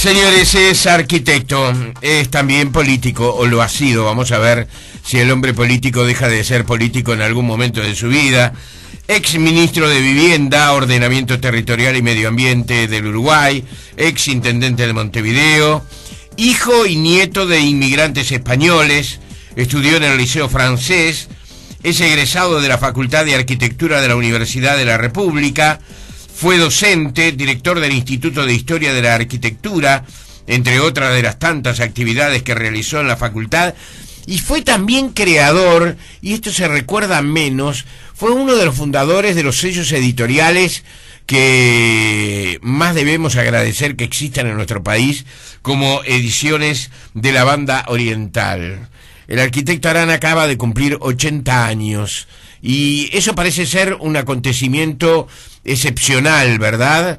Señores, es arquitecto, es también político, o lo ha sido. Vamos a ver si el hombre político deja de ser político en algún momento de su vida. Ex ministro de Vivienda, Ordenamiento Territorial y Medio Ambiente del Uruguay, ex intendente de Montevideo, hijo y nieto de inmigrantes españoles, estudió en el Liceo Francés, es egresado de la Facultad de Arquitectura de la Universidad de la República, fue docente, director del Instituto de Historia de la Arquitectura, entre otras de las tantas actividades que realizó en la facultad, y fue también creador, y esto se recuerda menos, fue uno de los fundadores de los sellos editoriales que más debemos agradecer que existan en nuestro país como ediciones de la banda oriental. El arquitecto Arana acaba de cumplir 80 años. Y eso parece ser un acontecimiento excepcional, ¿verdad?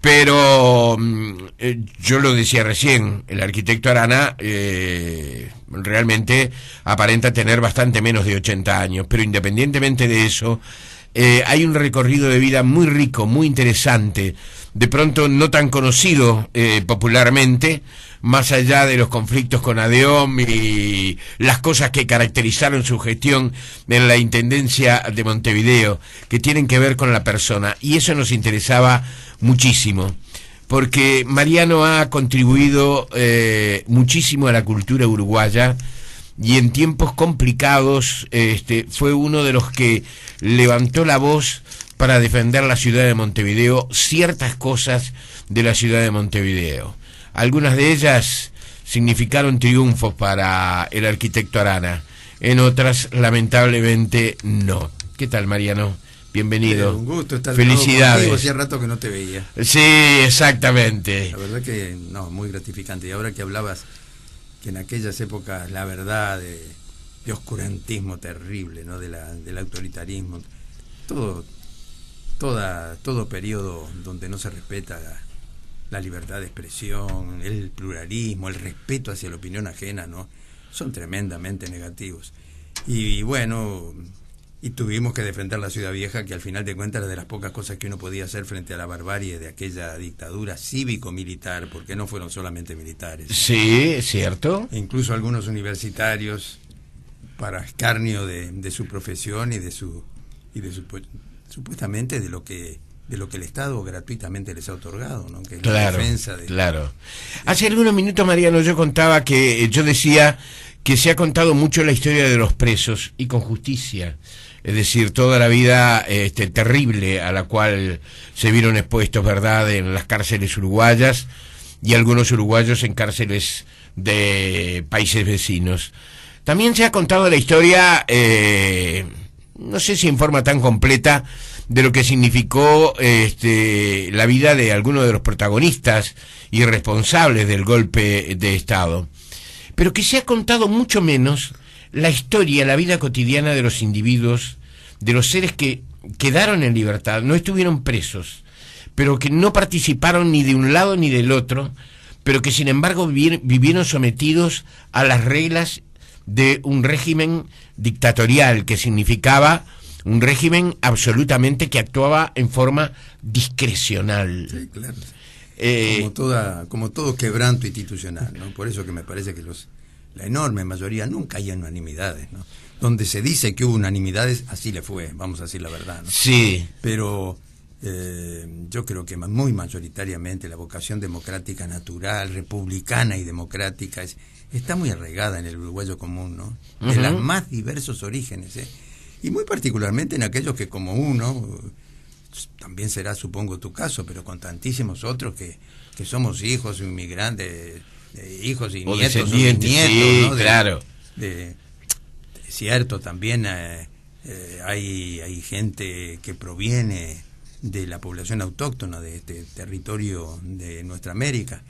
Pero mm, eh, yo lo decía recién, el arquitecto Arana eh, realmente aparenta tener bastante menos de 80 años, pero independientemente de eso, eh, hay un recorrido de vida muy rico, muy interesante, de pronto no tan conocido eh, popularmente, más allá de los conflictos con ADEOM y las cosas que caracterizaron su gestión en la Intendencia de Montevideo, que tienen que ver con la persona. Y eso nos interesaba muchísimo, porque Mariano ha contribuido eh, muchísimo a la cultura uruguaya, y en tiempos complicados este, fue uno de los que levantó la voz para defender la ciudad de Montevideo, ciertas cosas de la ciudad de Montevideo. Algunas de ellas significaron triunfos para el arquitecto Arana, en otras lamentablemente no. ¿Qué tal, Mariano? Bienvenido. Eh, un gusto estar Felicidades. Hacía rato que no te veía. Sí, exactamente. La verdad que no, muy gratificante. Y ahora que hablabas que en aquellas épocas la verdad de, oscurantismo terrible, del autoritarismo, todo, toda, todo periodo donde no se respeta la, libertad de expresión, el pluralismo, el respeto hacia la opinión ajena, ¿no? son tremendamente negativos. y bueno, y tuvimos que defender la ciudad vieja, que al final de cuentas era de las pocas cosas que uno podía hacer frente a la barbarie de aquella dictadura cívico-militar, porque no fueron solamente militares. Sí, es cierto. E incluso algunos universitarios, para escarnio de, su profesión y de su y de supuestamente de lo que de lo que el Estado gratuitamente les ha otorgado, ¿no? Que claro, defensa claro. Hace algunos minutos, Mariano, yo contaba que eh, yo decía que se ha contado mucho la historia de los presos y con justicia es decir, toda la vida este, terrible a la cual se vieron expuestos, ¿verdad?, en las cárceles uruguayas y algunos uruguayos en cárceles de países vecinos. También se ha contado la historia, eh, no sé si en forma tan completa, de lo que significó este, la vida de algunos de los protagonistas y responsables del golpe de Estado. Pero que se ha contado mucho menos la historia, la vida cotidiana de los individuos, de los seres que quedaron en libertad, no estuvieron presos, pero que no participaron ni de un lado ni del otro, pero que sin embargo vivieron sometidos a las reglas de un régimen dictatorial, que significaba un régimen absolutamente que actuaba en forma discrecional. Eh, como, toda, como todo quebranto institucional, ¿no? Por eso que me parece que los la enorme mayoría, nunca hay unanimidades, ¿no? Donde se dice que hubo unanimidades, así le fue, vamos a decir la verdad. ¿no? Sí. Pero eh, yo creo que muy mayoritariamente la vocación democrática natural, republicana y democrática está muy arraigada en el uruguayo común, ¿no? De las los más diversos orígenes, ¿eh? Y muy particularmente en aquellos que como uno, también será supongo tu caso, pero con tantísimos otros que, que somos hijos inmigrantes hijos y nietos, sí, claro. De, cierto, también eh, eh, hay, hay gente que proviene de la población autóctona de este territorio de nuestra América,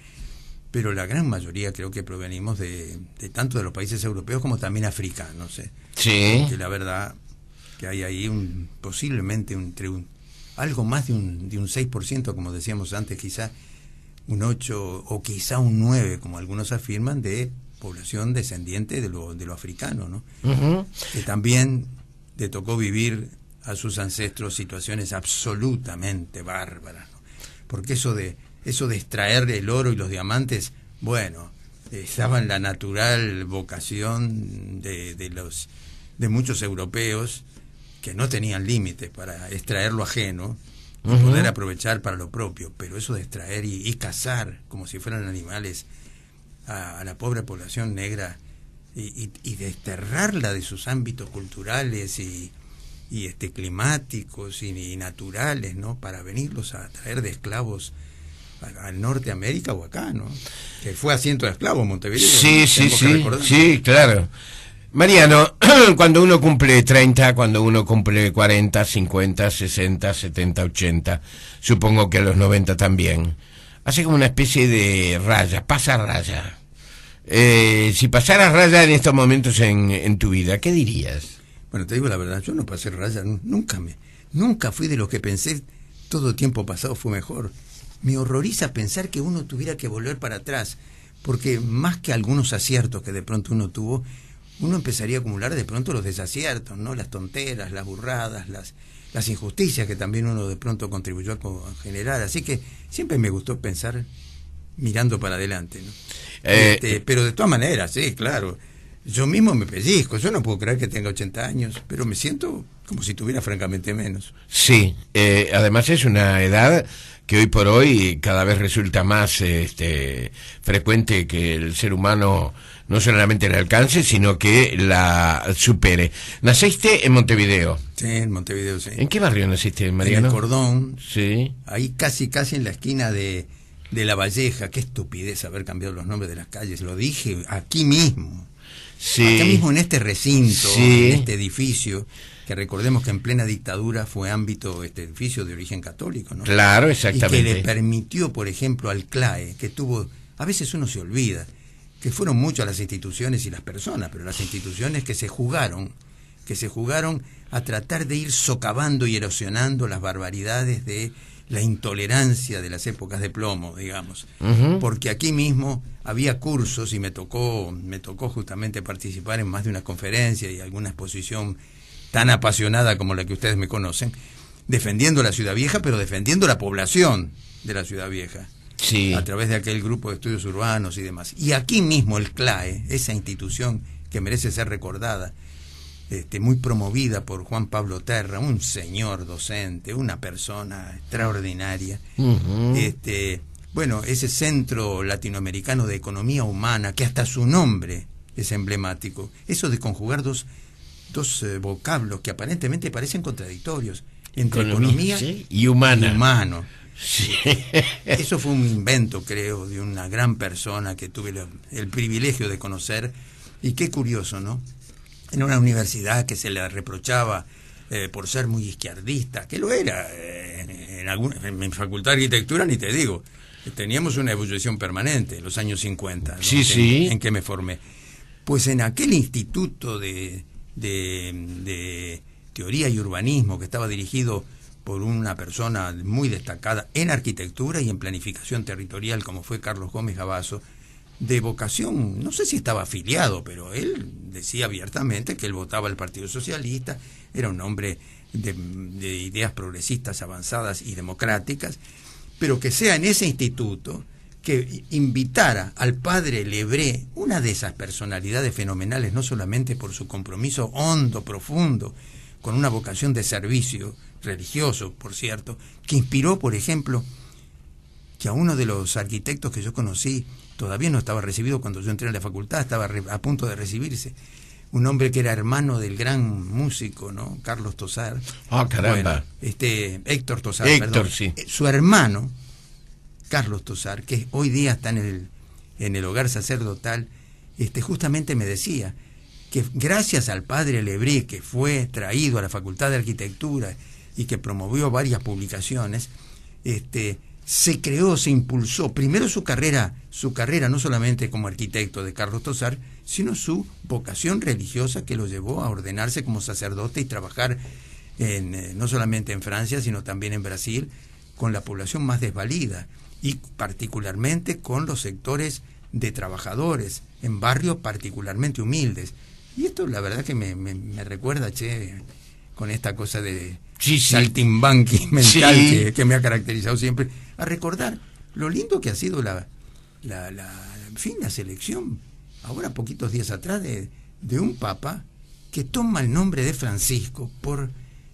pero la gran mayoría creo que provenimos de, tanto de los países europeos como también africanos. ¿eh? Sí. la verdad que hay ahí posiblemente un, algo más de un, de un 6%, como decíamos antes, quizás un 8 o quizá un 9, como algunos afirman, de población descendiente de lo, de lo africano, ¿no? Que también le tocó vivir a sus ancestros situaciones absolutamente bárbaras, Porque eso de, eso de extraer el oro y los diamantes, bueno, estaba en la natural vocación de, de los de muchos europeos que no tenían límites para extraer lo ajeno poder aprovechar para lo propio, pero eso de extraer y, cazar como si fueran animales a, a la pobre población negra y, y, desterrarla de sus ámbitos culturales y, y este, climáticos y, naturales, ¿no? Para venirlos a traer de esclavos al Norteamérica o acá, ¿no? Que fue asiento de esclavos Montevideo. Sí, sí, sí, sí, claro. Mariano, cuando uno cumple 30, cuando uno cumple 40, 50, 60, 70, 80, supongo que a los 90 también, hace como una especie de raya, pasa raya. Eh, si pasaras raya en estos momentos en, en, tu vida, ¿qué dirías? Bueno, te digo la verdad, yo no pasé raya, nunca me, nunca fui de los que pensé todo tiempo pasado fue mejor. Me horroriza pensar que uno tuviera que volver para atrás, porque más que algunos aciertos que de pronto uno tuvo, uno empezaría a acumular de pronto los desaciertos, ¿no? Las tonteras, las burradas, las, las injusticias que también uno de pronto contribuyó a generar. Así que siempre me gustó pensar mirando para adelante, ¿no? Eh, este, pero de todas maneras, sí, claro. Yo mismo me pellizco, yo no puedo creer que tenga 80 años, pero me siento como si tuviera francamente menos. Sí, eh, además es una edad que hoy por hoy cada vez resulta más este, frecuente que el ser humano no solamente le alcance, sino que la supere. Naciste en Montevideo. Sí, en Montevideo, sí. ¿En qué barrio naciste, Mariano? En el Cordón. Sí. Ahí casi, casi en la esquina de, La Valleja. Qué estupidez haber cambiado los nombres de las calles. Lo dije aquí mismo. Sí. Aquí mismo en este recinto, en este edificio que recordemos que en plena dictadura fue ámbito este edificio de origen católico, ¿no? Claro, exactamente. Y que le permitió, por ejemplo, al CLAE, que tuvo, a veces uno se olvida, que fueron muchas las instituciones y las personas, pero las instituciones que se jugaron, que se jugaron a tratar de ir socavando y erosionando las barbaridades de la intolerancia de las épocas de plomo, digamos. Porque aquí mismo había cursos y me tocó, me tocó justamente participar en más de una conferencia y alguna exposición tan apasionada como la que ustedes me conocen, defendiendo la Ciudad Vieja, pero defendiendo la población de la Ciudad Vieja. Sí. A través de aquel grupo de estudios urbanos y demás. Y aquí mismo el CLAE, esa institución que merece ser recordada, este, muy promovida por Juan Pablo Terra, un señor docente, una persona extraordinaria. este, bueno, ese Centro Latinoamericano de Economía Humana, que hasta su nombre es emblemático, eso de conjugar dos dos eh, vocablos que aparentemente parecen contradictorios entre economía, y humana. humano. Eso fue un invento, creo, de una gran persona que tuve el, privilegio de conocer. Y qué curioso, ¿no? En una universidad que se le reprochaba eh, por ser muy izquierdista, que lo era. Eh, en, mi facultad de arquitectura, ni te digo, teníamos una evolución permanente en los años 50, sí, sí. en que me formé. Pues en aquel instituto de, de, teoría y urbanismo que estaba dirigido por una persona muy destacada en arquitectura y en planificación territorial como fue Carlos Gómez Gabazo, de vocación, no sé si estaba afiliado, pero él decía abiertamente que él votaba al Partido Socialista, era un hombre de ideas progresistas avanzadas y democráticas, pero que sea en ese instituto que invitara al padre Lebré, una de esas personalidades fenomenales, no solamente por su compromiso hondo, profundo, con una vocación de servicio religioso, por cierto, que inspiró, por ejemplo, que a uno de los arquitectos que yo conocí, todavía no estaba recibido cuando yo entré en la facultad, estaba a punto de recibirse, un hombre que era hermano del gran músico, ¿no? Carlos Tosar. Ah, caramba. este, Héctor Tosar, perdón. Eh, su hermano Carlos Tosar, que hoy día está en el, en el hogar sacerdotal, este, justamente me decía que gracias al padre Lebrí, que fue traído a la Facultad de Arquitectura y que promovió varias publicaciones, este, se creó, se impulsó primero su carrera, su carrera no solamente como arquitecto de Carlos Tosar, sino su vocación religiosa que lo llevó a ordenarse como sacerdote y trabajar en, eh, no solamente en Francia, sino también en Brasil, con la población más desvalida y particularmente con los sectores de trabajadores, en barrios particularmente humildes. Y esto la verdad que me, recuerda, che, con esta cosa de sí, mental que, me ha caracterizado siempre, a recordar lo lindo que ha sido la, la, la fin, la selección, ahora poquitos días atrás, de, de un papa que toma el nombre de Francisco por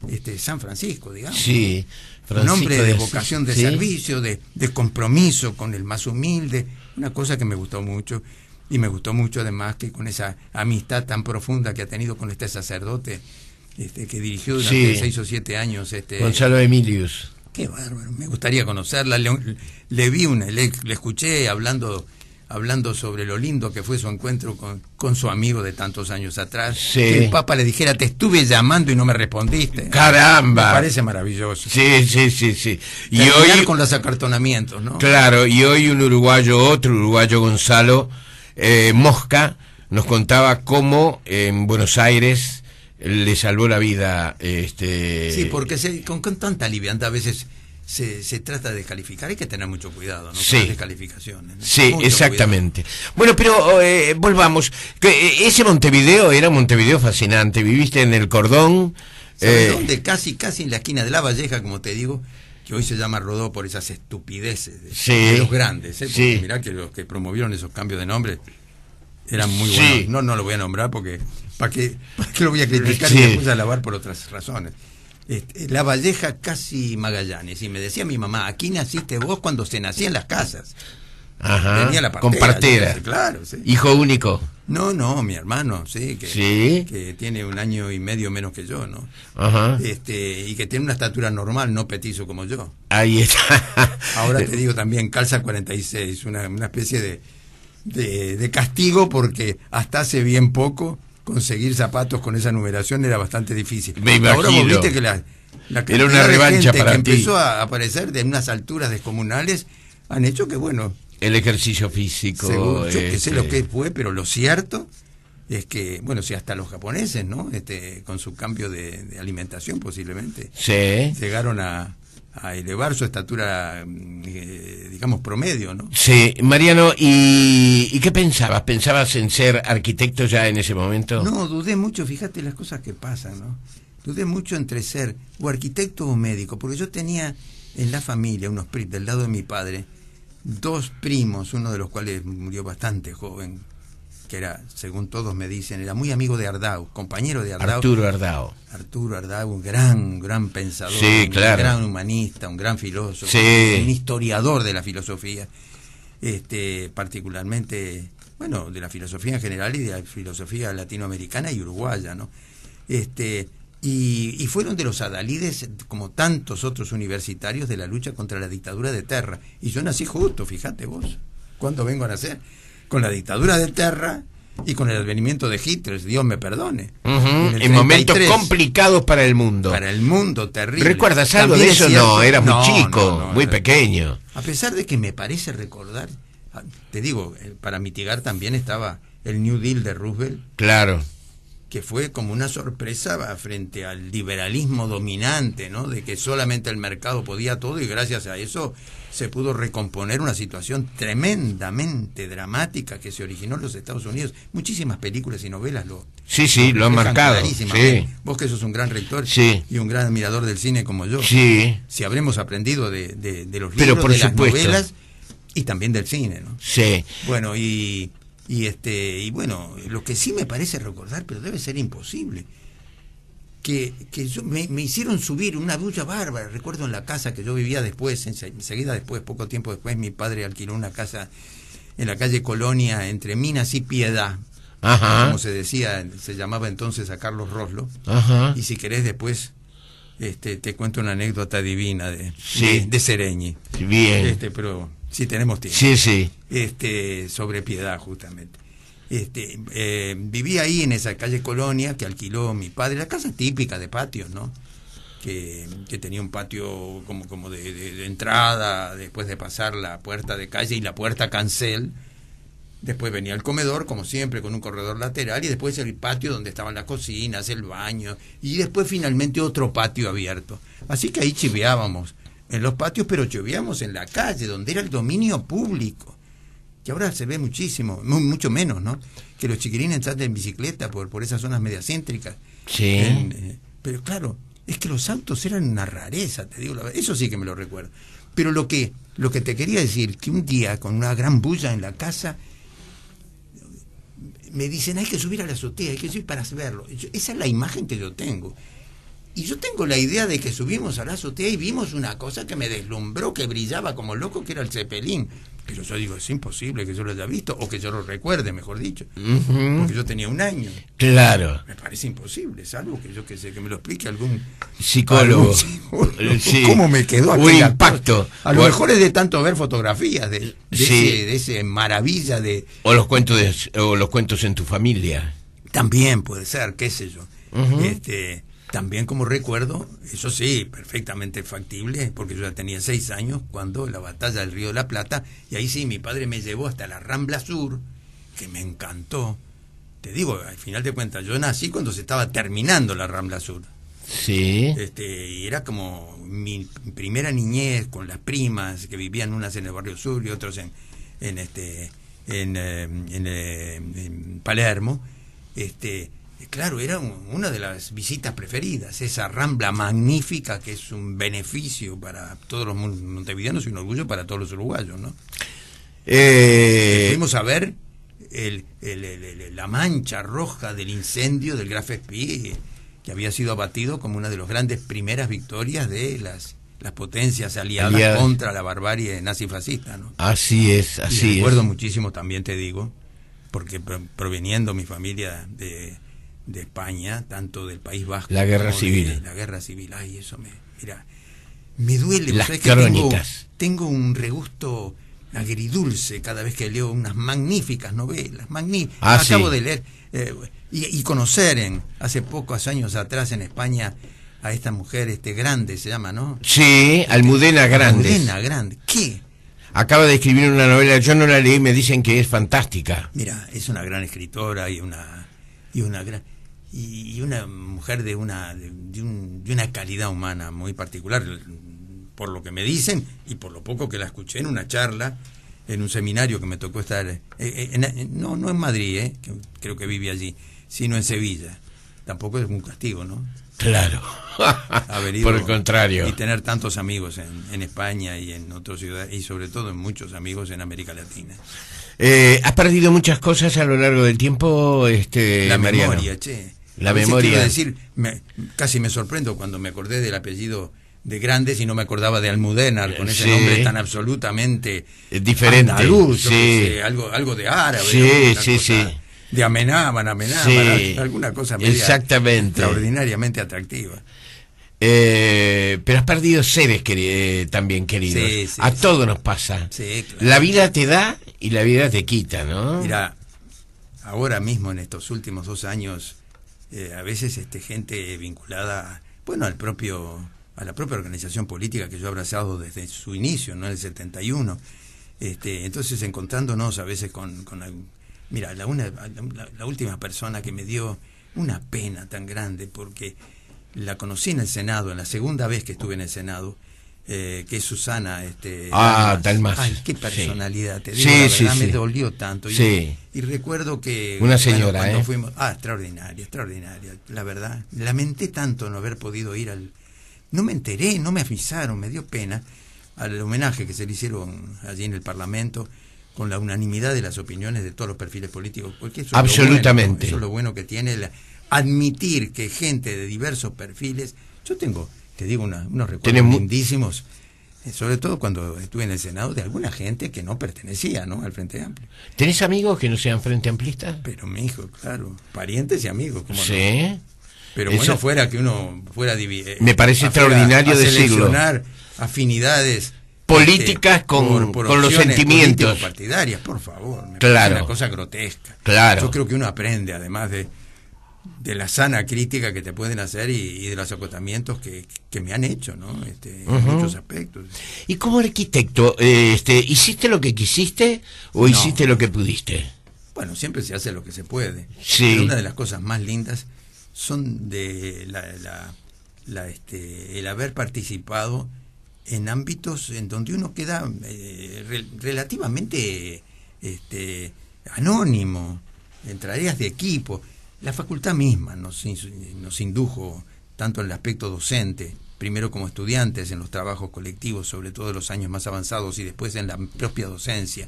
este, San Francisco, digamos. Sí, un hombre de vocación de servicio, de, compromiso con el más humilde, una cosa que me gustó mucho. Y me gustó mucho además que con esa amistad tan profunda que ha tenido con este sacerdote este, que dirigió durante seis o siete años. Este, Gonzalo Emilius. Qué bárbaro, me gustaría conocerla. Le, vi una, le escuché hablando hablando sobre lo lindo que fue su encuentro con, su amigo de tantos años atrás. el Papa le dijera, te estuve llamando y no me respondiste. Caramba. Me parece maravilloso. Sí, sí, sí, sí. Y hoy con los acartonamientos, ¿no? Claro, y hoy un uruguayo, otro uruguayo Gonzalo eh, Mosca, nos contaba cómo en Buenos Aires le salvó la vida este sí porque se, con, tanta aliviante a veces se, se, trata de descalificar. Hay que tener mucho cuidado, ¿no? Sí. Con descalificaciones. Sí, exactamente. Bueno, pero eh, volvamos. Eh, ese Montevideo era Montevideo fascinante. Viviste en el cordón. Eh, casi, casi en la esquina de La Valleja, como te digo que hoy se llama Rodó por esas estupideces de, los grandes. mirá que los que promovieron esos cambios de nombre eran muy buenos. No, no lo voy a nombrar porque para qué, para lo voy a criticar y me puse a lavar por otras razones. Este, la Valleja casi Magallanes. Y me decía mi mamá, aquí naciste vos cuando se nacían las casas. Tenía la con partera. claro, Hijo único. No, no, mi hermano, sí, que, que tiene un año y medio menos que yo, ¿no? Este, y que tiene una estatura normal, no petizo como yo. Ahí está. Ahora te digo también, calza 46, una, una especie de, de castigo porque hasta hace bien poco conseguir zapatos con esa numeración era bastante difícil. Me imagino. Ahora vos viste que la, la era una revancha que empezó a aparecer de unas alturas descomunales han hecho que, bueno... El ejercicio físico... yo que sé lo este. que fue, pero lo cierto es que, bueno, si hasta los japoneses, ¿no? Este, con su cambio de, de alimentación posiblemente, sí. llegaron a, a elevar su estatura, mm, eh, digamos, promedio, ¿no? Sí, Mariano, ¿y, ¿y, qué pensabas? ¿Pensabas en ser arquitecto ya en ese momento? No, dudé mucho, fíjate las cosas que pasan, ¿no? Dudé mucho entre ser o arquitecto o médico, porque yo tenía en la familia unos primos, del lado de mi padre, dos primos, uno de los cuales murió bastante joven, que era, según todos me dicen, era muy amigo de Ardau, compañero de Ardau. Arturo Ardao Arturo Ardau, un gran, gran pensador, un gran humanista, un gran filósofo, un historiador de la filosofía, este, particularmente, bueno, de la filosofía en general y de la filosofía latinoamericana y uruguaya, ¿no? Este, y, y, fueron de los adalides, como tantos otros universitarios, de la lucha contra la dictadura de Terra. Y yo nací justo, fíjate vos, cuando vengo a nacer con la dictadura de Terra y con el advenimiento de Hitler, Dios me perdone. En, momentos complicados para el mundo. Para el mundo, terrible. ¿Recuerdas algo de eso? no, era muy chico, muy pequeño. A pesar de que me parece recordar, ah, te digo, eh, para mitigar también estaba el New Deal de Roosevelt. Claro que fue como una sorpresa frente al liberalismo dominante, ¿no? De que solamente el mercado podía todo y gracias a eso se pudo recomponer una situación tremendamente dramática que se originó en los Estados Unidos. Muchísimas películas y novelas lo Sí, sí, lo, han marcado. ¿eh? Vos que sos un gran rector y un gran admirador del cine como yo. Sí. Si habremos aprendido de, los libros, de las novelas y también del cine, ¿no? Sí. Bueno, y y, este, y bueno, lo que sí me parece recordar, pero debe ser imposible, que, que yo, me, hicieron subir una ducha bárbara. Recuerdo en la casa que yo vivía después, enseguida después, poco tiempo después, mi padre alquiló una casa en la calle Colonia, entre Minas y Piedad, como se decía, se llamaba entonces a Carlos Roslo. Y si querés después este, te cuento una anécdota divina de, de, Bien. Este, pero si tenemos tiempo. Sí, sí. Este, sobre Piedad, justamente. Este, eh, viví ahí en esa calle Colonia que alquiló mi padre, la casa típica de patios, ¿no? Que, que tenía un patio como, como de, entrada, después de pasar la puerta de calle y la puerta cancel. Después venía el comedor, como siempre, con un corredor lateral, y después el patio donde estaban las cocinas, el baño, y después finalmente otro patio abierto. Así que ahí chiveábamos en los patios, pero llovíamos en la calle, donde era el dominio público. Que ahora se ve muchísimo, mucho menos, ¿no? Que los chiquirines entran en bicicleta por, por esas zonas mediacéntricas. Sí. Eh, pero claro, es que los autos eran una rareza, te digo la verdad. Eso sí que me lo recuerdo. Pero lo que, lo que te quería decir, que un día con una gran bulla en la casa, me dicen, hay que subir a la azotea, hay que subir para verlo. esa es la imagen que yo tengo. Y yo tengo la idea de que subimos a la azotea y vimos una cosa que me deslumbró, que brillaba como loco, que era el cepelín. Pero yo digo, es imposible que yo lo haya visto, o que yo lo recuerde, mejor dicho. Porque yo tenía un año. Claro. Me parece imposible, salvo que yo que sé, que me lo explique algún psicólogo. Algún eh, ¿Cómo me quedó Un impacto. A lo mejor es de tanto ver fotografías de, de, ese, maravilla de. O los cuentos o los cuentos en tu familia. También puede ser, qué sé yo. Este también como recuerdo, eso sí, perfectamente factible, porque yo ya tenía seis años cuando la batalla del Río de la Plata, y ahí sí, mi padre me llevó hasta la Rambla Sur, que me encantó. Te digo, al final de cuentas, yo nací cuando se estaba terminando la Rambla Sur. Sí. Este, y era como mi primera niñez con las primas que vivían unas en el barrio sur y otras en, en este en, eh, eh, en, Palermo. Este, claro, era una de las visitas preferidas, esa rambla magnífica que es un beneficio para todos los montevideanos y un orgullo para todos los uruguayos, ¿no? Eh, Fuimos a ver la mancha roja del incendio del Graf Spee, que había sido abatido como una de las grandes primeras victorias de las las potencias aliadas, contra la barbarie nazi-fascista. ¿no? Así es, así es. recuerdo muchísimo también, te digo, porque proveniendo mi familia de, de España, tanto del País Vasco. La guerra civil. la guerra civil. Ay, eso me. Mira, me duele. Las crónicas. Tengo, un regusto agridulce cada vez que leo unas magníficas novelas. Magníficas. Ah, acabo de leer eh, y, conocer en, hace pocos años atrás en España a esta mujer, este grande se llama, ¿no? Sí, este, Almudena Grande. Almudena Grande. ¿Qué? Acaba de escribir una novela, yo no la leí, me dicen que es fantástica. Mira, es una gran escritora y una y una gran y, una mujer de una, de, una calidad humana muy particular, por lo que me dicen y por lo poco que la escuché en una charla, en un seminario que me tocó estar, eh, eh, no, no en Madrid, eh, que creo que vive allí, sino en Sevilla. Tampoco es un castigo, ¿no? Claro. por el contrario. Y tener tantos amigos en, España y en otras ciudades, y sobre todo en muchos amigos en América Latina. has perdido muchas cosas a lo largo del tiempo, este, La memoria, la memoria. decir, casi me sorprendo cuando me acordé del apellido de Grandes y no me acordaba de Almudena eh, con ese nombre tan absolutamente diferente. algo, algo de árabe. Sí, De amenaban, amenaban, alguna cosa Exactamente. extraordinariamente atractiva. Eh, pero has perdido seres eh, también queridos. a todo nos pasa. La vida te da y la vida te quita, ¿no? Mira, ahora mismo en estos últimos dos años eh, a veces este, gente vinculada, bueno, al propio a la propia organización política que yo he abrazado desde su inicio, ¿no? El 71. Este, entonces, encontrándonos a veces con... con mira, la, una, la, última persona que me dio una pena tan grande porque la conocí en el Senado, en la segunda vez que estuve en el Senado, eh, que es Susana. Este, ah, tal qué personalidad, te digo, la verdad, me dolió tanto. Y, recuerdo que. Una señora, ¿eh? Fuimos, ah, extraordinaria, extraordinaria, la verdad. Lamenté tanto no haber podido ir al. No me enteré, no me avisaron, me dio pena al homenaje que se le hicieron allí en el Parlamento con la unanimidad de las opiniones de todos los perfiles políticos. Porque eso Absolutamente. Es lo bueno, eso es lo bueno que tiene admitir que gente de diversos perfiles. Yo tengo te digo, una, unos recuerdos lindísimos, eh, sobre todo cuando estuve en el Senado, de alguna gente que no pertenecía ¿no? al Frente Amplio. ¿Tenés amigos que no sean Frente Amplistas? Pero mi hijo, claro, parientes y amigos. como sí. Pero bueno, fuera que uno fuera eh, Me parece extraordinario a afinidades este, políticas con, con los sentimientos. partidarias, por favor. claro. Una cosa grotesca. Claro. Yo creo que uno aprende, además de de la sana crítica que te pueden hacer y, de los acotamientos que, que, me han hecho, ¿no? Este, En muchos aspectos. Y como arquitecto, este, ¿hiciste lo que quisiste o hiciste lo que pudiste? Bueno, siempre se hace lo que se puede. Sí. una de las cosas más lindas son de la, la, este, el haber participado en ámbitos en donde uno queda eh, relativamente este, anónimo, en tareas de equipo la facultad misma nos, indujo, tanto en el aspecto docente, primero como estudiantes en los trabajos colectivos, sobre todo en los años más avanzados y después en la propia docencia,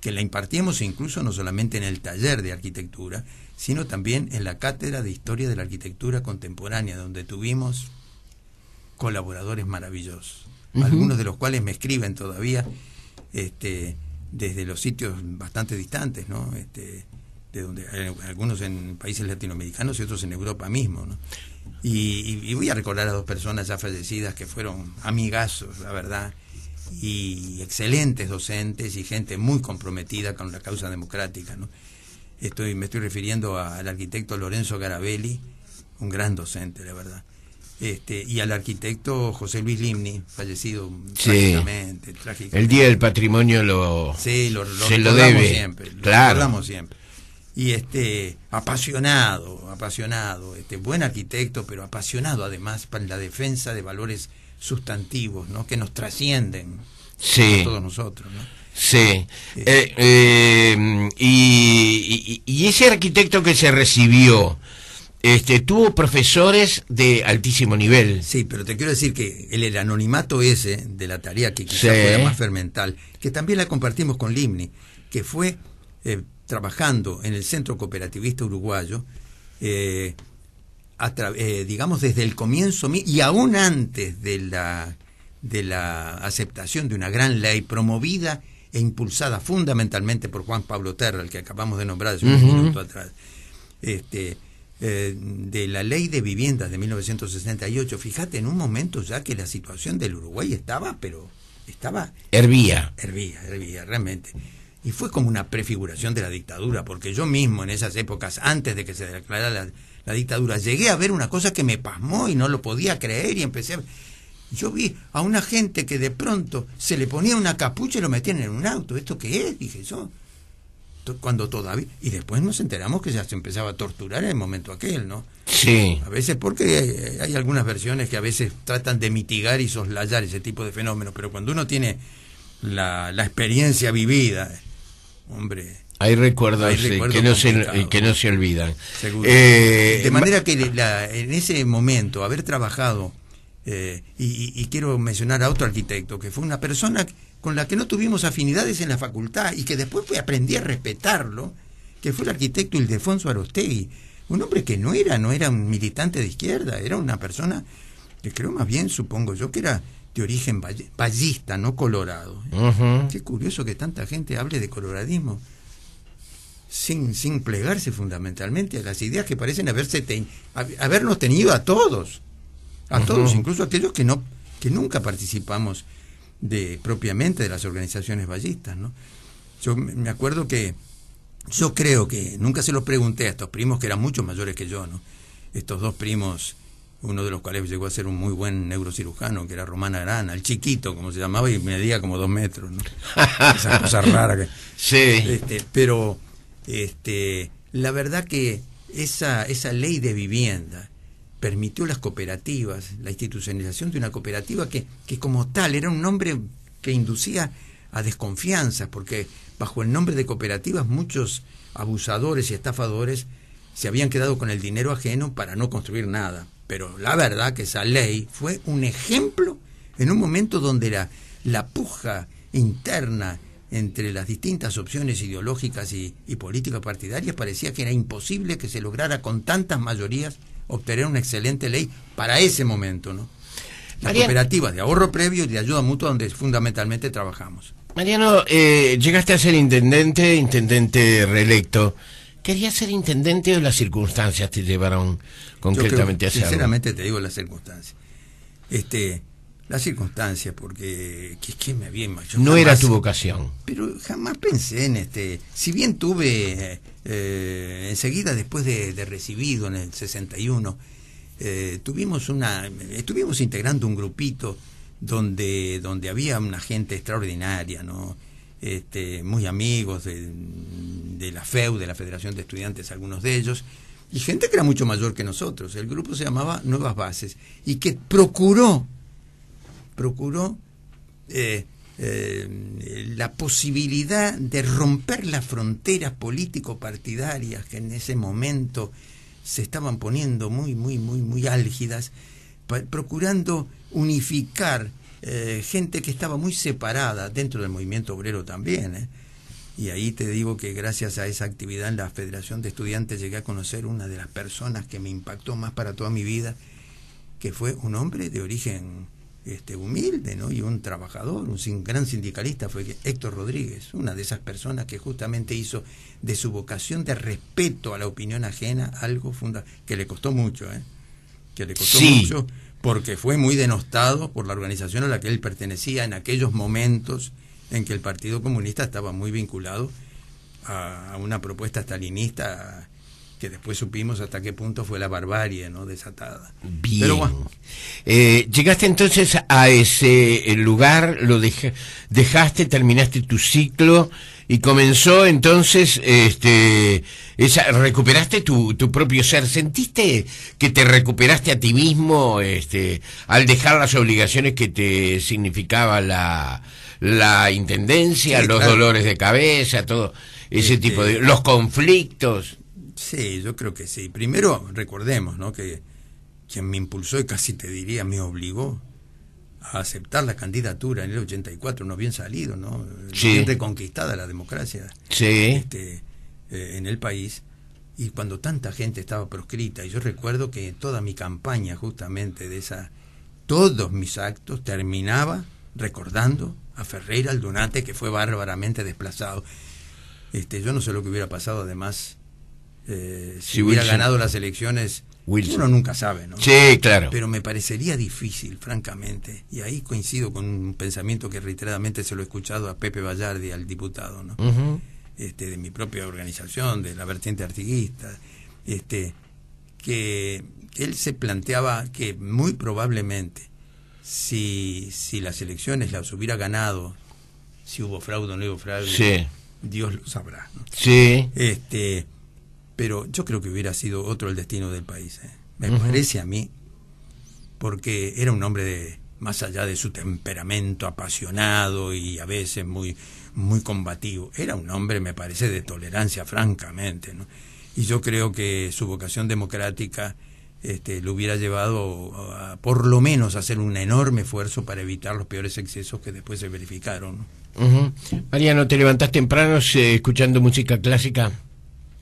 que la impartimos incluso no solamente en el taller de arquitectura, sino también en la cátedra de historia de la arquitectura contemporánea, donde tuvimos colaboradores maravillosos, algunos de los cuales me escriben todavía este, desde los sitios bastante distantes, ¿no? Este, donde eh, algunos en países latinoamericanos y otros en Europa mismo. Y, voy a recordar a dos personas ya fallecidas que fueron amigazos, la verdad, y excelentes docentes y gente muy comprometida con la causa democrática. Estoy, me estoy refiriendo al arquitecto Lorenzo Garabelli, un gran docente, la verdad. Este, y al arquitecto José Luis Limni, fallecido trágicamente, El Día del Patrimonio lo, se lo debe. Lo recordamos siempre y este apasionado, apasionado, este buen arquitecto, pero apasionado además para la defensa de valores sustantivos, ¿no? Que nos trascienden a todos nosotros, Sí. Eh, eh, eh, y, ese arquitecto que se recibió, este, tuvo profesores de altísimo nivel. Sí, pero te quiero decir que el, anonimato ese de la tarea que quizás fue más fermental, que también la compartimos con Limni, que fue trabajando en el Centro Cooperativista Uruguayo, eh, eh, digamos desde el comienzo y aún antes de la, de la aceptación de una gran ley promovida e impulsada fundamentalmente por Juan Pablo Terra, el que acabamos de nombrar hace un minuto atrás, este, eh, de la ley de viviendas de 1968, fíjate en un momento ya que la situación del Uruguay estaba, pero estaba... Hervía. Hervía, hervía, realmente. Y fue como una prefiguración de la dictadura, porque yo mismo en esas épocas, antes de que se declarara la, dictadura, llegué a ver una cosa que me pasmó y no lo podía creer y empecé Yo vi a una gente que de pronto se le ponía una capucha y lo metían en un auto. ¿Esto qué es? Dije yo. Cuando todavía. Y después nos enteramos que ya se empezaba a torturar en el momento aquel, ¿no? Sí. A veces, porque eh, hay, algunas versiones que a veces tratan de mitigar y soslayar ese tipo de fenómenos, pero cuando uno tiene la, la experiencia vivida, hombre. Hay recuerdos, que, no se, que, no se, olvidan. Eh, de manera que la, en ese momento, haber trabajado, eh, y, quiero mencionar a otro arquitecto, que fue una persona con la que no tuvimos afinidades en la facultad y que después aprendí a respetarlo, que fue el arquitecto Ildefonso Arostegui. Un hombre que no era, no era un militante de izquierda, era una persona que creo más bien, supongo yo, que era de origen vallista, no colorado. ¿eh? Qué curioso que tanta gente hable de coloradismo sin, sin plegarse fundamentalmente a las ideas que parecen haberse habernos tenido a todos, a todos, incluso aquellos que no que nunca participamos de propiamente de las organizaciones vallistas. ¿no? Yo me acuerdo que yo creo que nunca se los pregunté a estos primos que eran mucho mayores que yo, ¿no? Estos dos primos uno de los cuales llegó a ser un muy buen neurocirujano, que era Román Arana, el chiquito, como se llamaba, y medía como dos metros, Esa cosa rara Sí. Este, pero este, la verdad que esa, esa ley de vivienda permitió las cooperativas, la institucionalización de una cooperativa que, que como tal era un nombre que inducía a desconfianza, porque bajo el nombre de cooperativas muchos abusadores y estafadores se habían quedado con el dinero ajeno para no construir nada. Pero la verdad que esa ley fue un ejemplo en un momento donde la, la puja interna entre las distintas opciones ideológicas y, políticas partidarias parecía que era imposible que se lograra con tantas mayorías obtener una excelente ley para ese momento, ¿no? Las cooperativas de ahorro previo y de ayuda mutua donde fundamentalmente trabajamos. Mariano, eh, llegaste a ser intendente, intendente reelecto. Quería ser intendente o las circunstancias te llevaron concretamente a hacerlo. Sinceramente te digo las circunstancias. Este, las circunstancias, porque es que me había No era tu vocación. Pero jamás pensé en este. Si bien tuve eh, enseguida después de, recibido en el 61, eh, tuvimos una, estuvimos integrando un grupito donde donde había una gente extraordinaria, ¿no? Este, muy amigos de, la FEU, de la Federación de Estudiantes, algunos de ellos, y gente que era mucho mayor que nosotros. El grupo se llamaba Nuevas Bases y que procuró, procuró eh, eh, la posibilidad de romper las fronteras político-partidarias que en ese momento se estaban poniendo muy, muy, muy, muy álgidas, procurando unificar eh, gente que estaba muy separada dentro del movimiento obrero también. ¿eh? Y ahí te digo que gracias a esa actividad en la Federación de Estudiantes llegué a conocer una de las personas que me impactó más para toda mi vida, que fue un hombre de origen este, humilde ¿no? y un trabajador, un gran sindicalista, fue Héctor Rodríguez, una de esas personas que justamente hizo de su vocación de respeto a la opinión ajena algo fundamental, que le costó mucho, ¿eh? que le costó mucho porque fue muy denostado por la organización a la que él pertenecía en aquellos momentos en que el Partido Comunista estaba muy vinculado a, una propuesta stalinista que después supimos hasta qué punto fue la barbarie no desatada. Pero eh, llegaste entonces a ese eh, lugar, lo dejaste, terminaste tu ciclo y comenzó entonces, este, esa, recuperaste tu, tu propio ser. ¿Sentiste que te recuperaste a ti mismo este, al dejar las obligaciones que te significaba la, la intendencia, los dolores de cabeza, todo ese este, tipo de... los conflictos? Sí, yo creo que sí. Primero, recordemos, ¿no? Que quien me impulsó y casi te diría me obligó a aceptar la candidatura en el 84, no bien salido, ¿no? Sí. Bien reconquistada la democracia sí. este, eh, en el país, y cuando tanta gente estaba proscrita, y yo recuerdo que toda mi campaña justamente de esa, todos mis actos terminaba recordando a Ferreira al Aldunate, que fue bárbaramente desplazado. Este, yo no sé lo que hubiera pasado además eh, si, hubiera ganado las elecciones uno nunca sabe, ¿no? Sí, claro. Pero me parecería difícil, francamente. Y ahí coincido con un pensamiento que reiteradamente se lo he escuchado a Pepe Vallardi, al diputado, ¿no? este, de mi propia organización, de la vertiente artiguista, este, que él se planteaba que muy probablemente, si, si las elecciones las hubiera ganado, si hubo fraude o no hubo fraude, Dios lo sabrá. Sí. Este, pero yo creo que hubiera sido otro el destino del país. ¿eh? Me parece a mí, porque era un hombre de, más allá de su temperamento apasionado y a veces muy, muy combativo, era un hombre, me parece, de tolerancia, francamente. Y yo creo que su vocación democrática este, lo hubiera llevado a, por lo menos a hacer un enorme esfuerzo para evitar los peores excesos que después se verificaron. ¿no? Mariano, ¿te levantás temprano eh, escuchando música clásica?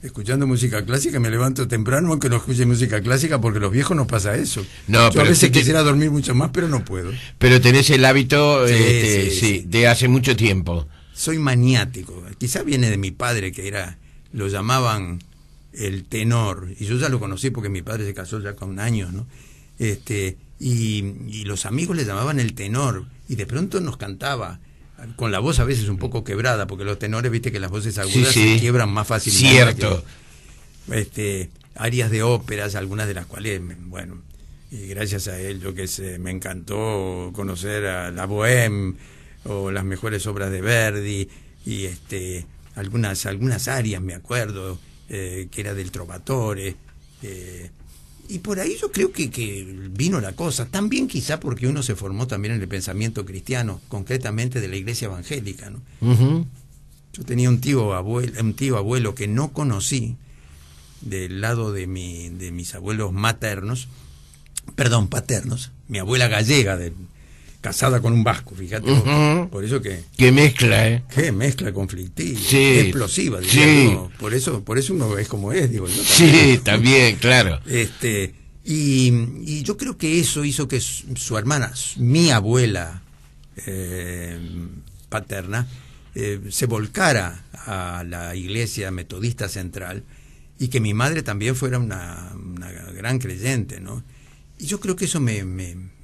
escuchando música clásica, me levanto temprano aunque no escuche música clásica porque los viejos nos pasa eso. No, Yo pero a quisiera dormir mucho más, pero no puedo. Pero tenés el hábito este, sí, de hace mucho tiempo. Soy maniático. Quizá viene de mi padre que era lo llamaban el tenor y yo ya lo conocí porque mi padre se casó ya con años, ¿no? Este y, y los amigos le llamaban el tenor y de pronto nos cantaba con la voz a veces un poco quebrada, porque los tenores, viste que las voces agudas se quiebran más fácilmente. Cierto. este, arias de óperas, algunas de las cuales, bueno, y gracias a él, yo que sé, me encantó conocer a la Bohème o las mejores obras de Verdi y este algunas algunas áreas me acuerdo eh, que era del Trovatore eh, y por ahí yo creo que, que, vino la cosa, también quizá porque uno se formó también en el pensamiento cristiano, concretamente de la iglesia evangélica. ¿no? Yo tenía un tío, abuelo, un tío abuelo que no conocí del lado de, mi, de mis abuelos maternos, perdón, paternos, mi abuela gallega de, casada con un vasco, fíjate. Por eso que. Qué mezcla, ¿eh? Qué mezcla conflictiva, explosiva, digamos. Por eso, por eso uno es como es, digo yo. Sí, también, claro. Este, y, yo creo que eso hizo que su, hermana, mi abuela eh, paterna, eh, se volcara a la iglesia metodista central y que mi madre también fuera una, gran creyente, ¿no? Y yo creo que eso me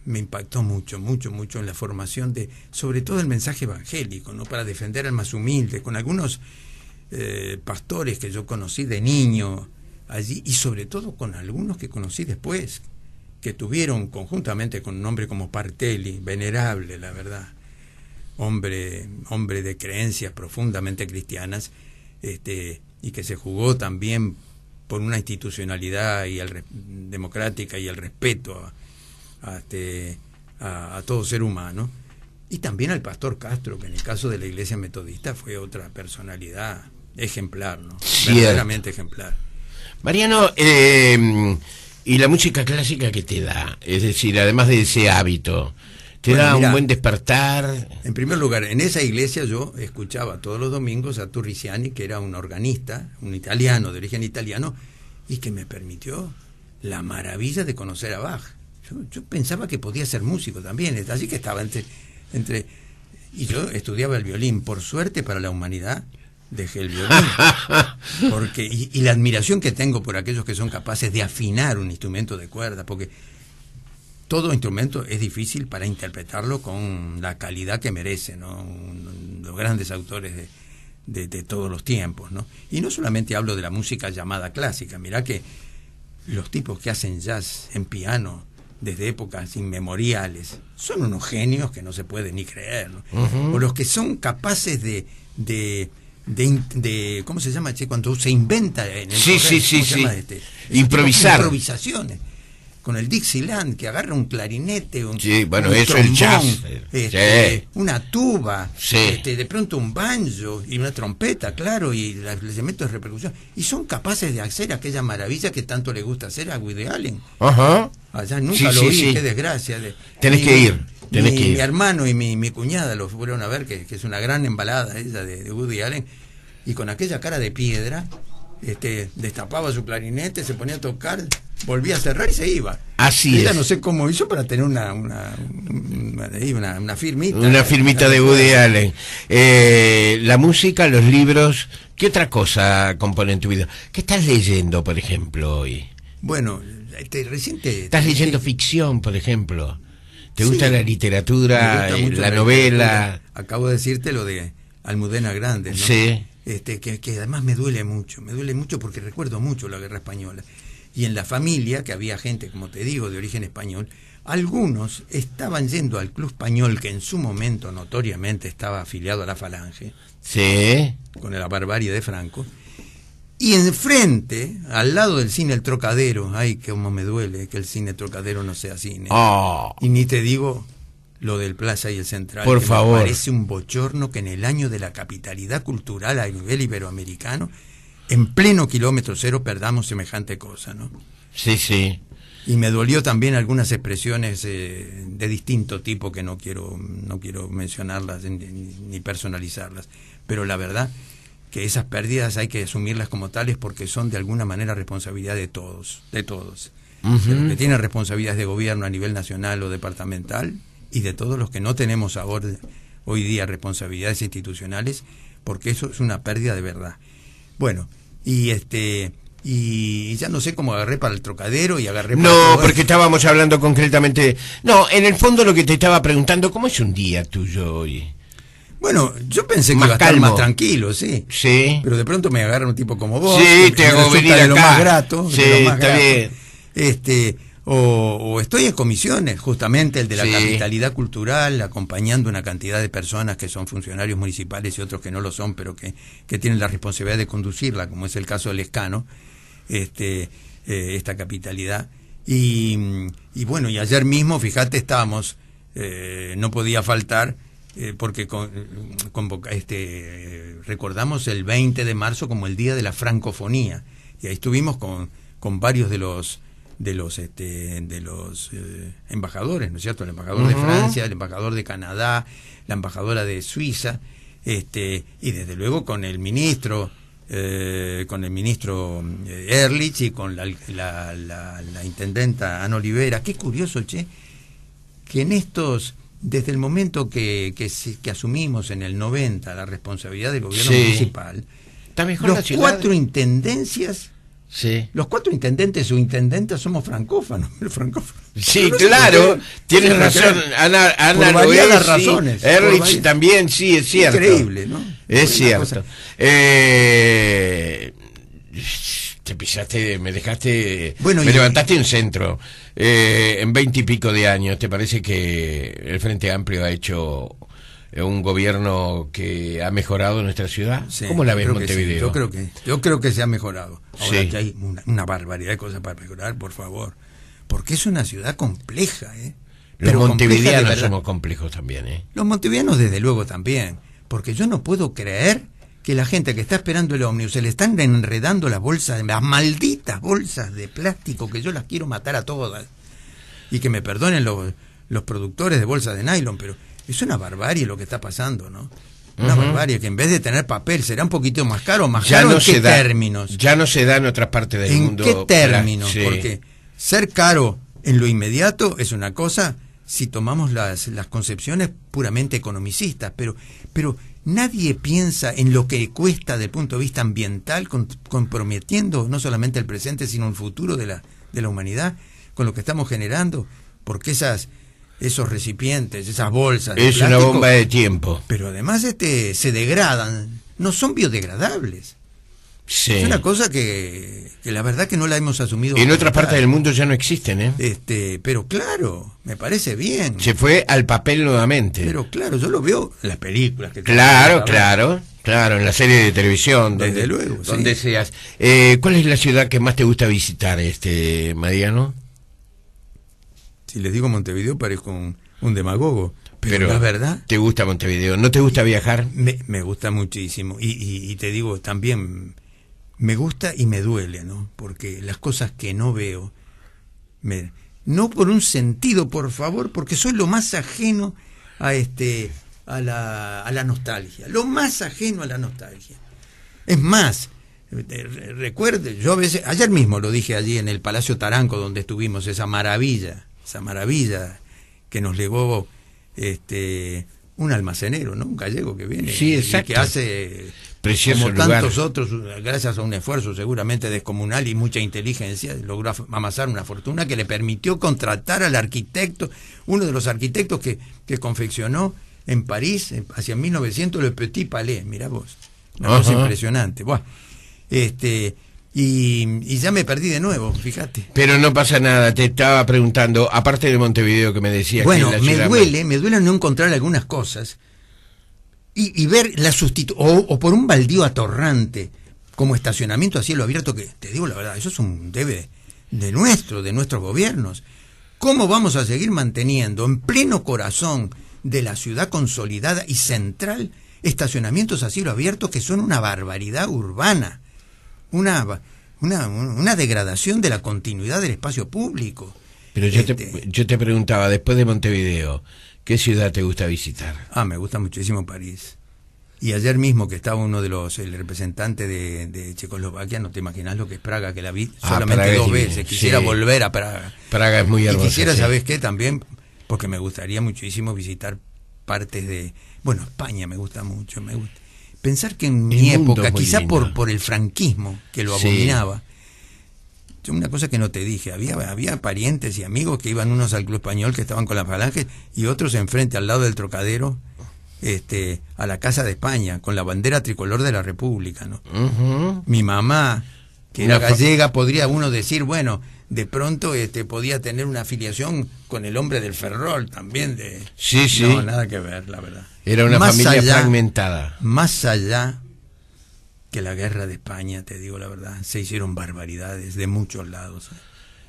me impactó mucho, mucho, mucho en la formación de, sobre todo el mensaje evangélico, ¿no? Para defender al más humilde, con algunos eh, pastores que yo conocí de niño allí, y sobre todo con algunos que conocí después, que tuvieron conjuntamente con un hombre como Partelli, venerable, la verdad, hombre, hombre de creencias profundamente cristianas, este, y que se jugó también por una institucionalidad y democrática y el respeto a, este, a, todo ser humano. Y también al pastor Castro, que en el caso de la iglesia metodista fue otra personalidad ejemplar, ¿no? Verdaderamente ejemplar. Mariano, em, y la música clásica que te da, es decir, además de ese hábito, te da un buen despertar. En primer lugar, en esa iglesia yo escuchaba todos los domingos a Turriciani, que era un organista, un italiano, de origen italiano, y que me permitió la maravilla de conocer a Bach. Yo, pensaba que podía ser músico también, así que estaba entre, entre... Y yo estudiaba el violín, por suerte para la humanidad, dejé el violín. Porque, y, la admiración que tengo por aquellos que son capaces de afinar un instrumento de cuerda, porque todo instrumento es difícil para interpretarlo con la calidad que merece, los grandes autores de, de, todos los tiempos. ¿no? Y no solamente hablo de la música llamada clásica, mirá que los tipos que hacen jazz en piano, desde épocas inmemoriales, son unos genios que no se puede ni creer, o los que son capaces de, de de, ¿cómo se llama? Che? Cuando se inventa en el este, este improvisar improvisaciones con el Dixieland, que agarra un clarinete, un, sí, bueno, el jazz. Este, una tuba, este, de pronto un banjo y una trompeta, claro, y los elementos de repercusión. Y son capaces de hacer aquella maravilla que tanto le gusta hacer a Woody Allen. Ajá. Allá nunca lo vi, qué desgracia. Tenés que ir. Tenés que ir. mi hermano y mi, mi, cuñada lo fueron a ver, que, es una gran embalada ella de Woody Allen, y con aquella cara de piedra, este, destapaba su clarinete, se ponía a tocar, volvía a cerrar y se iba. Así Ella no sé cómo hizo para tener una una, una, firmita. Una firmita de Woody Allen. Eh, la música, los libros, ¿qué otra cosa compone en tu vida? ¿Qué estás leyendo, por ejemplo, hoy? Bueno, este, reciente ¿Estás leyendo ficción, por ejemplo? ¿Te gusta la literatura, eh, la, novela? Acabo de decirte lo de Almudena Grande, Sí este, que, que además me duele mucho, me duele mucho porque recuerdo mucho la guerra española. Y en la familia, que había gente, como te digo, de origen español, algunos estaban yendo al club español que en su momento notoriamente estaba afiliado a la Falange, sí. con la barbarie de Franco, y enfrente, al lado del cine El Trocadero, ay, cómo me duele que el cine Trocadero no sea cine. Oh. Y ni te digo lo del Plaza y el Central. Por favor. Me parece un bochorno que en el año de la capitalidad cultural a nivel iberoamericano, en pleno kilómetro cero, perdamos semejante cosa, ¿no? Sí, sí. Y me dolió también algunas expresiones eh, de distinto tipo que no quiero, no quiero mencionarlas ni, personalizarlas. Pero la verdad que esas pérdidas hay que asumirlas como tales porque son de alguna manera responsabilidad de todos, de todos. que tienen responsabilidades de gobierno a nivel nacional o departamental, y de todos los que no tenemos ahora, hoy día responsabilidades institucionales, porque eso es una pérdida de verdad. Bueno, y este y ya no sé cómo agarré para el trocadero y agarré para No, porque estábamos hablando concretamente. No, en el fondo lo que te estaba preguntando, ¿cómo es un día tuyo hoy? Bueno, yo pensé que iba más tranquilo, sí. Sí. Pero de pronto me agarra un tipo como vos. Sí, te hago venir Lo más grato, sí, está bien. Este, o, estoy en comisiones, justamente el de la capitalidad cultural, acompañando una cantidad de personas que son funcionarios municipales y otros que no lo son, pero que, que tienen la responsabilidad de conducirla, como es el caso del Escano, este, eh, esta capitalidad. Y, bueno, y ayer mismo, fíjate, estábamos, eh, no podía faltar, eh, porque con, este, recordamos el 20 de marzo como el Día de la Francofonía, y ahí estuvimos con, con varios de los de los este, de los eh, embajadores, ¿no es cierto? El embajador de Francia, el embajador de Canadá, la embajadora de Suiza, este, y desde luego con el ministro, eh, con el ministro Erlich eh, y con la, la, la, intendenta Ana Olivera. Qué curioso, che, que en estos desde el momento que, que, asumimos en el 90 la responsabilidad del gobierno municipal, los cuatro intendencias Sí. Los cuatro intendentes o intendentes somos francófanos. Sí, claro, tienes razón. Ana, Ana por las razones. Erlich también, sí, es cierto. Increíble, ¿no? Es cierto. Eh, te pisaste, me dejaste, bueno, me levantaste un centro. Eh, en veinte y pico de años, ¿te parece que el Frente Amplio ha hecho eh, un gobierno que ha mejorado nuestra ciudad. ¿Cómo la ves Montevideo? yo creo que yo creo que se ha mejorado. Ahora que hay una, barbaridad de cosas para mejorar, por favor, porque es una ciudad compleja, ¿eh? Los montevideanos somos complejos también, ¿eh? Los montevideanos desde luego también, porque yo no puedo creer que la gente que está esperando el ómnibus se le están enredando las bolsas, las malditas bolsas de plástico que yo las quiero matar a todas. Y que me perdonen los, los productores de bolsas de nylon, pero es una barbarie lo que está pasando, ¿no? Una barbarie que en vez de tener papel será un poquito más caro, más caro en términos. Ya no se da en otras partes del mundo. ¿En qué términos? Porque ser caro en lo inmediato es una cosa si tomamos las, las concepciones puramente economicistas, pero, pero nadie piensa en lo que cuesta desde el punto de vista ambiental, comprometiendo no solamente el presente, sino el futuro de la, de la humanidad, con lo que estamos generando, porque esas, esos recipientes, esas bolsas. es una bomba de tiempo. Pero además este, se degradan, no son biodegradables. Sí. Es una cosa que, la verdad que no la hemos asumido. En otras partes del mundo ya no existen, ¿eh? Este, pero claro, me parece bien. Se fue al papel nuevamente. Pero claro, yo lo veo en las películas Claro, claro, claro, en la serie de televisión. Desde luego. Donde seas. Eh, ¿Cuál es la ciudad que más te gusta visitar, este, Mariano? Si les digo Montevideo parezco un, demagogo. Pero, la verdad... ¿Te gusta Montevideo? ¿No te gusta viajar? Me, gusta muchísimo. Y, te digo también, me gusta y me duele, ¿no? Porque las cosas que no veo, no por un sentido, por favor, porque soy lo más ajeno a este... A la, a la nostalgia, lo más ajeno a la nostalgia. Es más, eh, eh, recuerde, yo a veces, ayer mismo lo dije allí en el Palacio Taranco donde estuvimos, esa maravilla, esa maravilla que nos legó este un almacenero, ¿no? Un gallego que viene sí, y que hace Precioso como tantos otros, gracias a un esfuerzo seguramente descomunal y mucha inteligencia, logró amasar una fortuna que le permitió contratar al arquitecto, uno de los arquitectos que, confeccionó en París, hacia 1900, Le Petit Palais, mirá vos, una cosa impresionante. Bueno. Este, y, ya me perdí de nuevo, fíjate. Pero no pasa nada, te estaba preguntando, aparte de Montevideo que me decías. Bueno, me duele, me duele no encontrar algunas cosas y, ver la sustitución, o, por un baldío atorrante, como estacionamiento a cielo abierto, que te digo la verdad, eso es un debe de nuestro, de nuestros gobiernos. ¿Cómo vamos a seguir manteniendo en pleno corazón de la ciudad consolidada y central estacionamientos a cielo abierto que son una barbaridad urbana? una, una, una degradación de la continuidad del espacio público. Pero yo, te, este, yo te preguntaba, después de Montevideo, ¿qué ciudad te gusta visitar? Ah, me gusta muchísimo París. Y ayer mismo que estaba uno de los, el representante de, Checoslovaquia, no te imaginas lo que es Praga, que la vi ah, solamente dos veces. Quisiera volver a Praga. Praga es muy hermosa. Y quisiera, ¿sabes qué? También, porque me gustaría muchísimo visitar partes de, bueno, España me gusta mucho, me gusta. Pensar que en mi época, quizá por, por el franquismo que lo abominaba, yo una cosa que no te dije, había, había parientes y amigos que iban unos al Club Español que estaban con las falanges y otros enfrente, al lado del trocadero, este, a la Casa de España, con la bandera tricolor de la República. ¿no? Mi mamá, que era gallega, podría uno decir, bueno, de pronto este, podía tener una afiliación con el hombre del ferrol también. De, sí, sí. No, nada que ver, la verdad. Era una familia fragmentada. Más allá que la guerra de España, te digo la verdad, se hicieron barbaridades de muchos lados.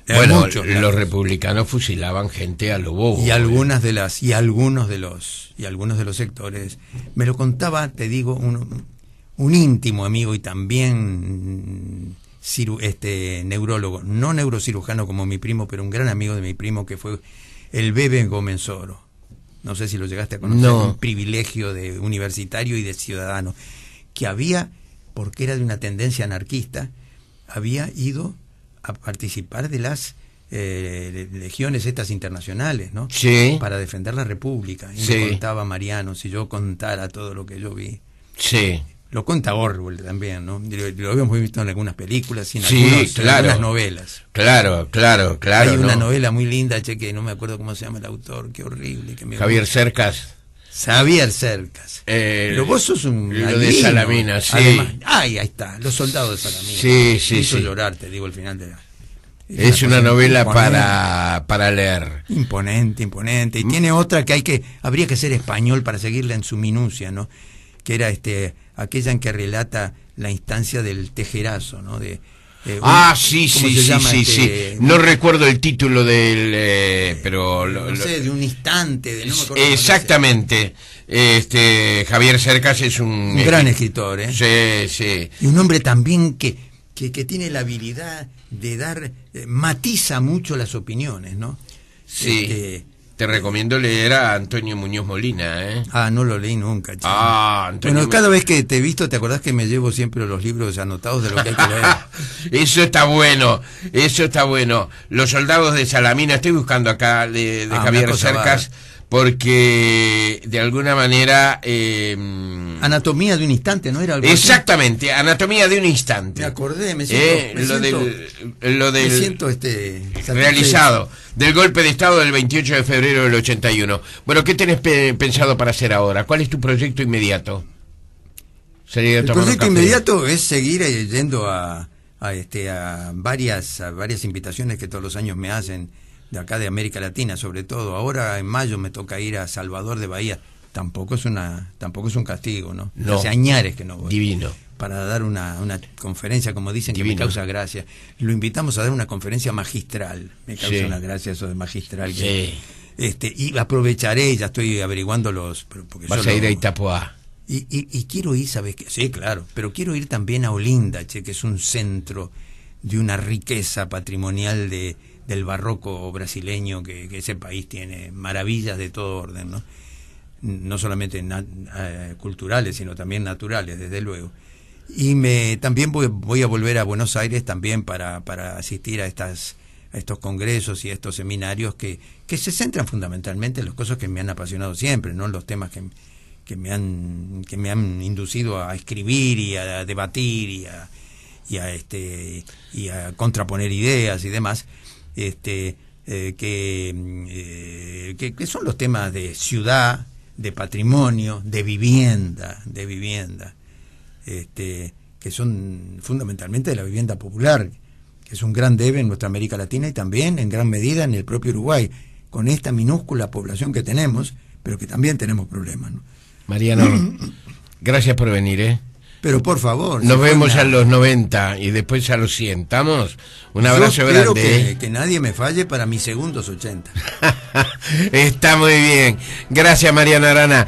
bueno, los republicanos fusilaban gente a lo bobo. Y ¿eh? algunas de las y algunos de los y algunos de los sectores me lo contaba, te digo, un, un íntimo amigo y también este neurólogo, no neurocirujano como mi primo, pero un gran amigo de mi primo que fue el bebé Gómez Oro no sé si lo llegaste a conocer, un privilegio de universitario y de ciudadano, que había, porque era de una tendencia anarquista, había ido a participar de las eh, legiones estas internacionales, ¿no? Sí. Para defender la República. Y me contaba Mariano, si yo contara todo lo que yo vi. Sí. Lo cuenta Orwell también, ¿no? Lo, habíamos visto en algunas películas y en, algunas novelas. Claro, claro, claro. Hay una novela muy linda, che, no me acuerdo cómo se llama el autor, qué horrible. Que Javier Cercas. Javier Cercas. Eh, lo vos sos un. Lo de Salamina, sí. ay, ahí está, Los soldados de Salamina. Sí, sí, hizo sí. llorar, te digo, al final de la. Es una, novela para, para leer. Imponente, imponente. Y mm. tiene otra que hay que, habría que ser español para seguirla en su minucia, ¿no? Que era este aquella en que relata la instancia del tejerazo, ¿no? De, eh, ah, sí, sí, sí, este? sí, No recuerdo el título del... Eh, pero... Eh, no sé, de un instante. no me exactamente. Este, Javier Cercas es un... gran escritor, ¿eh? Sí, sí. Y un hombre también que, que, que tiene la habilidad de dar... matiza mucho las opiniones, ¿no? Sí. Este, te recomiendo leer a Antonio Muñoz Molina, ¿eh? Ah, no lo leí nunca, Ah, Antonio Bueno, cada vez que te he visto, ¿te acordás que me llevo siempre los libros anotados de lo que hay que leer? eso está bueno, eso está bueno. Los soldados de Salamina, estoy buscando acá, de, ah, Javier Cercas porque de alguna manera... Em, anatomía de un instante, ¿no era Exactamente, anatomía de un instante. Me acordé, me eh, siento... lo, del, siento este, realizado, del golpe de Estado del 28 de febrero del 81. Bueno, ¿qué tenés pensado para hacer ahora? ¿Cuál es tu proyecto inmediato? Sería El proyecto inmediato es seguir eh, yendo a, a, este, a, varias, a varias invitaciones que todos los años me hacen de acá de América Latina, sobre todo. Ahora en mayo me toca ir a Salvador de Bahía. Tampoco es una, tampoco es un castigo, ¿no? No. añares que no voy. Divino. Para dar una, una conferencia, como dicen, que me causa gracia. Lo invitamos a dar una conferencia magistral. Me causa una gracia eso de magistral. Sí. este, y aprovecharé, ya estoy averiguando los. Vas a ir a Itapuá. Y, y, y, quiero ir, ¿sabes qué? Sí, claro, pero quiero ir también a Olinda, che, que es un centro de una riqueza patrimonial de, del barroco brasileño, que, ese país tiene maravillas de todo orden, ¿no? no solamente eh, culturales, sino también naturales, desde luego. Y me, también voy, a volver a Buenos Aires también para, asistir a estas estos congresos y a estos seminarios que, se centran fundamentalmente en las cosas que me han apasionado siempre, no en los temas que, que, me, han, que me han inducido a escribir y a debatir y a, y a, este, y a contraponer ideas y demás este, eh, mm, eh, que, son los temas de ciudad, de patrimonio, de vivienda, de vivienda, este, que son fundamentalmente de la vivienda popular, que es un gran debe en nuestra América Latina y también en gran medida en el propio Uruguay, con esta minúscula población que tenemos, pero que también tenemos problemas. Mariano, gracias por venir. ¿eh? Pero por favor. Nos vemos a los 90 y después a los 100. ¿Estamos? Un abrazo grande. Que, ¿eh? que nadie me falle para mis segundos 80. Está muy bien. Gracias, Mariana Arana.